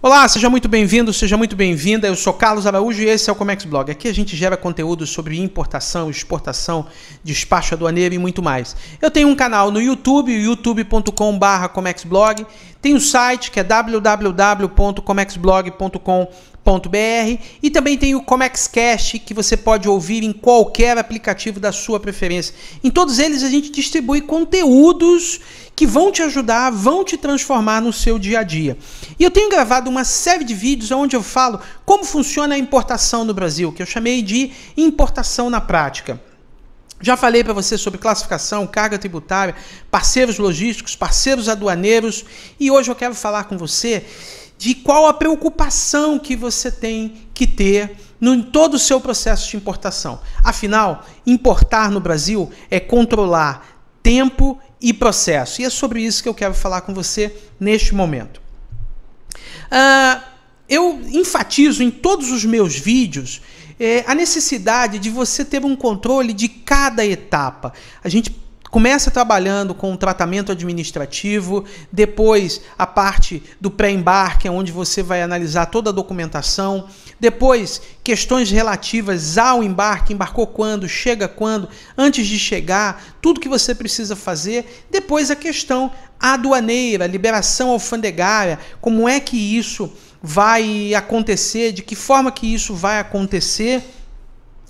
Olá, seja muito bem-vindo, seja muito bem-vinda. Eu sou Carlos Araújo e esse é o Comex Blog. Aqui a gente gera conteúdo sobre importação, exportação, despacho aduaneiro e muito mais. Eu tenho um canal no YouTube, youtube.com/comexblog. Tem o um site que é www.comexblog.com.br www.comexcast.com.br e também tem o ComexCast que você pode ouvir em qualquer aplicativo da sua preferência. Em todos eles a gente distribui conteúdos que vão te ajudar, vão te transformar no seu dia a dia. E eu tenho gravado uma série de vídeos onde eu falo como funciona a importação no Brasil, que eu chamei de importação na prática. Já falei para você sobre classificação, carga tributária, parceiros logísticos, parceiros aduaneiros e hoje eu quero falar com você de qual a preocupação que você tem que ter no, em todo o seu processo de importação. Afinal, importar no Brasil é controlar tempo e processo. E é sobre isso que eu quero falar com você neste momento. Uh, eu enfatizo em todos os meus vídeos é, a necessidade de você ter um controle de cada etapa. A gente Começa trabalhando com o tratamento administrativo, depois a parte do pré-embarque, é onde você vai analisar toda a documentação, depois questões relativas ao embarque, embarcou quando, chega quando, antes de chegar, tudo que você precisa fazer, depois a questão aduaneira, liberação alfandegária, como é que isso vai acontecer, de que forma que isso vai acontecer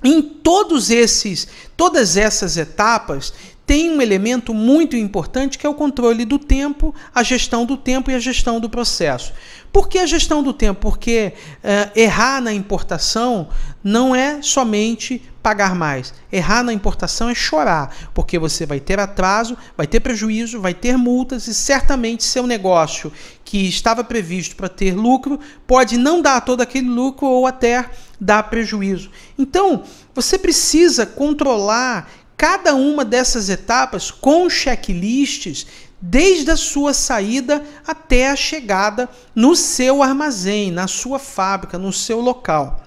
em todos esses, todas essas etapas, tem um elemento muito importante que é o controle do tempo, a gestão do tempo e a gestão do processo. Por que a gestão do tempo? Porque uh, errar na importação não é somente pagar mais. Errar na importação é chorar, porque você vai ter atraso, vai ter prejuízo, vai ter multas e certamente seu negócio que estava previsto para ter lucro pode não dar todo aquele lucro ou até dar prejuízo. Então, você precisa controlar cada uma dessas etapas com checklists desde a sua saída até a chegada no seu armazém, na sua fábrica, no seu local.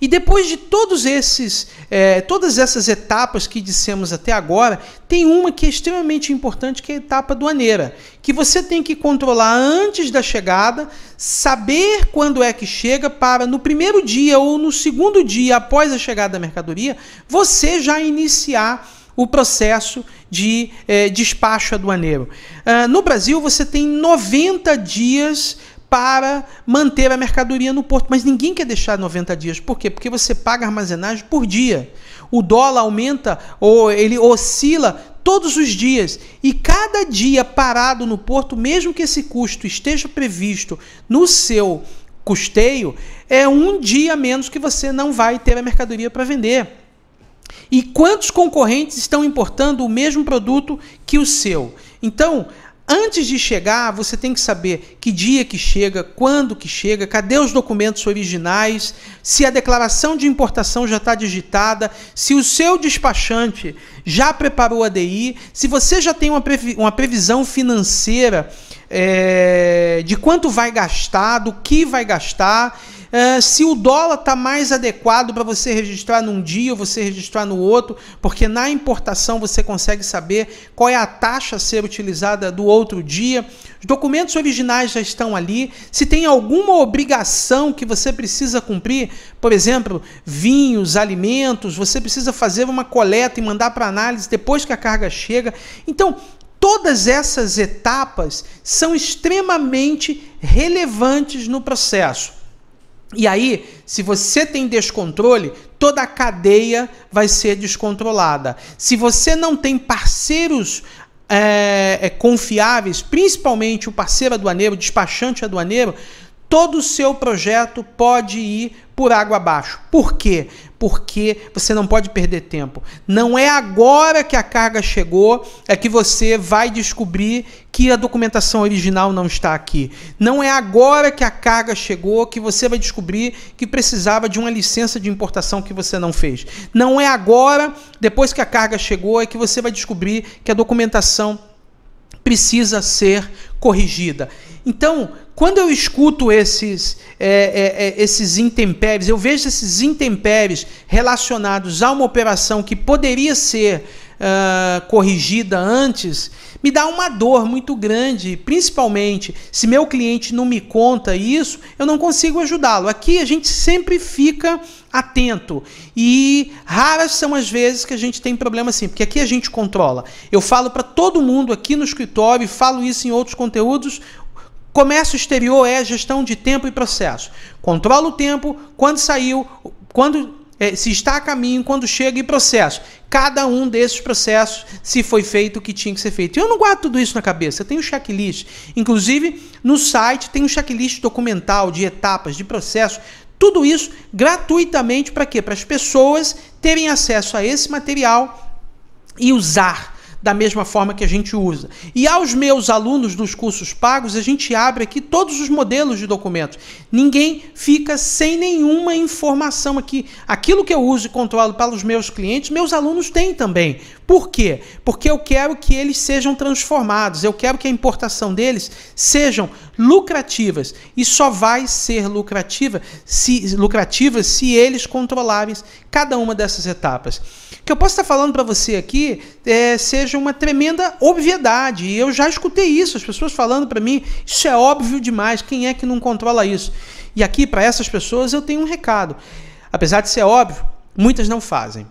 E depois de todos esses, é, todas essas etapas que dissemos até agora, tem uma que é extremamente importante, que é a etapa aduaneira, que você tem que controlar antes da chegada, saber quando é que chega para no primeiro dia ou no segundo dia após a chegada da mercadoria, você já iniciar o processo de é, despacho aduaneiro. Uh, no Brasil, você tem 90 dias para manter a mercadoria no porto. Mas ninguém quer deixar 90 dias. Por quê? Porque você paga armazenagem por dia. O dólar aumenta ou ele oscila todos os dias. E cada dia parado no porto, mesmo que esse custo esteja previsto no seu custeio, é um dia menos que você não vai ter a mercadoria para vender. E quantos concorrentes estão importando o mesmo produto que o seu? Então, Antes de chegar, você tem que saber que dia que chega, quando que chega, cadê os documentos originais, se a declaração de importação já está digitada, se o seu despachante já preparou a DI, se você já tem uma, previ uma previsão financeira é, de quanto vai gastar, do que vai gastar, eh, se o dólar está mais adequado para você registrar num dia ou você registrar no outro, porque na importação você consegue saber qual é a taxa a ser utilizada do outro dia. Os documentos originais já estão ali. Se tem alguma obrigação que você precisa cumprir, por exemplo, vinhos, alimentos, você precisa fazer uma coleta e mandar para análise depois que a carga chega. Então, todas essas etapas são extremamente relevantes no processo. E aí, se você tem descontrole, toda a cadeia vai ser descontrolada. Se você não tem parceiros é, é, confiáveis, principalmente o parceiro aduaneiro, o despachante aduaneiro, todo o seu projeto pode ir por água abaixo. Por quê? Porque você não pode perder tempo. Não é agora que a carga chegou, é que você vai descobrir que a documentação original não está aqui. Não é agora que a carga chegou que você vai descobrir que precisava de uma licença de importação que você não fez. Não é agora, depois que a carga chegou, é que você vai descobrir que a documentação precisa ser corrigida. Então, quando eu escuto esses, é, é, é, esses intempéries, eu vejo esses intempéries relacionados a uma operação que poderia ser uh, corrigida antes, me dá uma dor muito grande, principalmente se meu cliente não me conta isso, eu não consigo ajudá-lo. Aqui a gente sempre fica atento e raras são as vezes que a gente tem problema assim, porque aqui a gente controla. Eu falo para todo mundo aqui no escritório, e falo isso em outros conteúdos. Comércio exterior é gestão de tempo e processo. Controla o tempo, quando saiu, quando é, se está a caminho, quando chega e processo. Cada um desses processos, se foi feito o que tinha que ser feito. Eu não guardo tudo isso na cabeça, eu tenho checklist. Inclusive, no site tem um checklist documental de etapas, de processo. Tudo isso gratuitamente para quê? Para as pessoas terem acesso a esse material e usar da mesma forma que a gente usa. E aos meus alunos dos cursos pagos, a gente abre aqui todos os modelos de documentos. Ninguém fica sem nenhuma informação aqui. Aquilo que eu uso e controlo para os meus clientes, meus alunos têm também. Por quê? Porque eu quero que eles sejam transformados, eu quero que a importação deles sejam lucrativas e só vai ser lucrativa se lucrativa se eles controlarem cada uma dessas etapas que eu posso estar falando para você aqui é, seja uma tremenda obviedade. E eu já escutei isso, as pessoas falando para mim, isso é óbvio demais, quem é que não controla isso? E aqui, para essas pessoas, eu tenho um recado. Apesar de ser óbvio, muitas não fazem.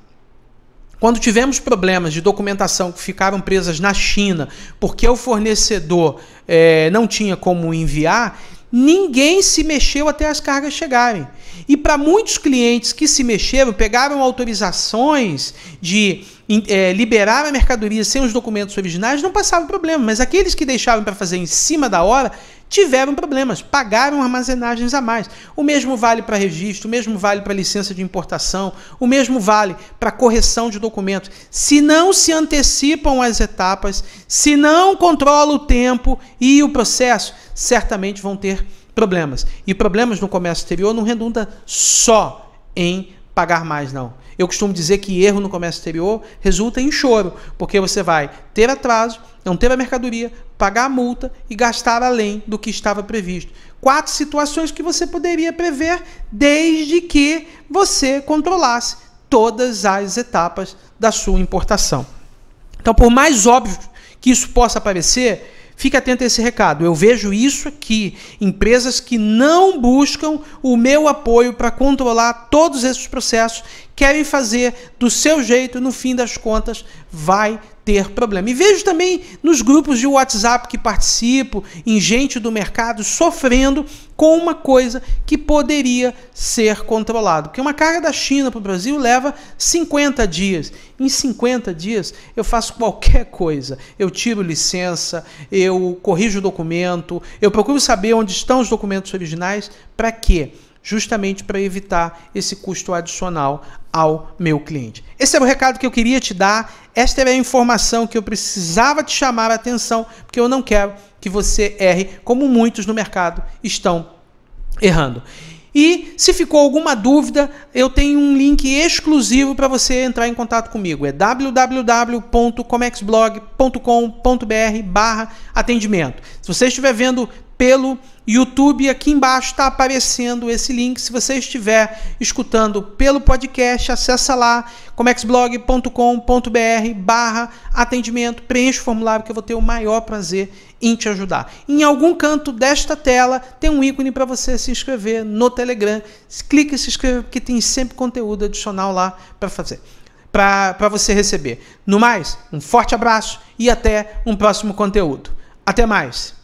Quando tivemos problemas de documentação que ficaram presas na China porque o fornecedor é, não tinha como enviar, ninguém se mexeu até as cargas chegarem. E para muitos clientes que se mexeram, pegaram autorizações de é, liberar a mercadoria sem os documentos originais, não passava problema. Mas aqueles que deixavam para fazer em cima da hora, tiveram problemas, pagaram armazenagens a mais. O mesmo vale para registro, o mesmo vale para licença de importação, o mesmo vale para correção de documentos. Se não se antecipam as etapas, se não controla o tempo e o processo, certamente vão ter problemas. E problemas no comércio exterior não redunda só em pagar mais, não. Eu costumo dizer que erro no comércio exterior resulta em choro, porque você vai ter atraso, não ter a mercadoria, pagar a multa e gastar além do que estava previsto. Quatro situações que você poderia prever desde que você controlasse todas as etapas da sua importação. Então, por mais óbvio que isso possa parecer, Fique atento a esse recado. Eu vejo isso aqui, empresas que não buscam o meu apoio para controlar todos esses processos, querem fazer do seu jeito, no fim das contas, vai ter problema. E vejo também nos grupos de WhatsApp que participo, em gente do mercado sofrendo com uma coisa que poderia ser controlado. Porque uma carga da China para o Brasil leva 50 dias. Em 50 dias eu faço qualquer coisa. Eu tiro licença, eu corrijo o documento, eu procuro saber onde estão os documentos originais. Para quê? justamente para evitar esse custo adicional ao meu cliente. Esse era o recado que eu queria te dar, esta era a informação que eu precisava te chamar a atenção, porque eu não quero que você erre, como muitos no mercado estão errando. E se ficou alguma dúvida, eu tenho um link exclusivo para você entrar em contato comigo. É www.comexblog.com.br barra atendimento. Se você estiver vendo pelo YouTube. Aqui embaixo está aparecendo esse link. Se você estiver escutando pelo podcast, acessa lá comexblog.com.br barra atendimento, preencha o formulário que eu vou ter o maior prazer em te ajudar. Em algum canto desta tela tem um ícone para você se inscrever no Telegram. Clique e se inscreva porque tem sempre conteúdo adicional lá para fazer para você receber. No mais, um forte abraço e até um próximo conteúdo. Até mais!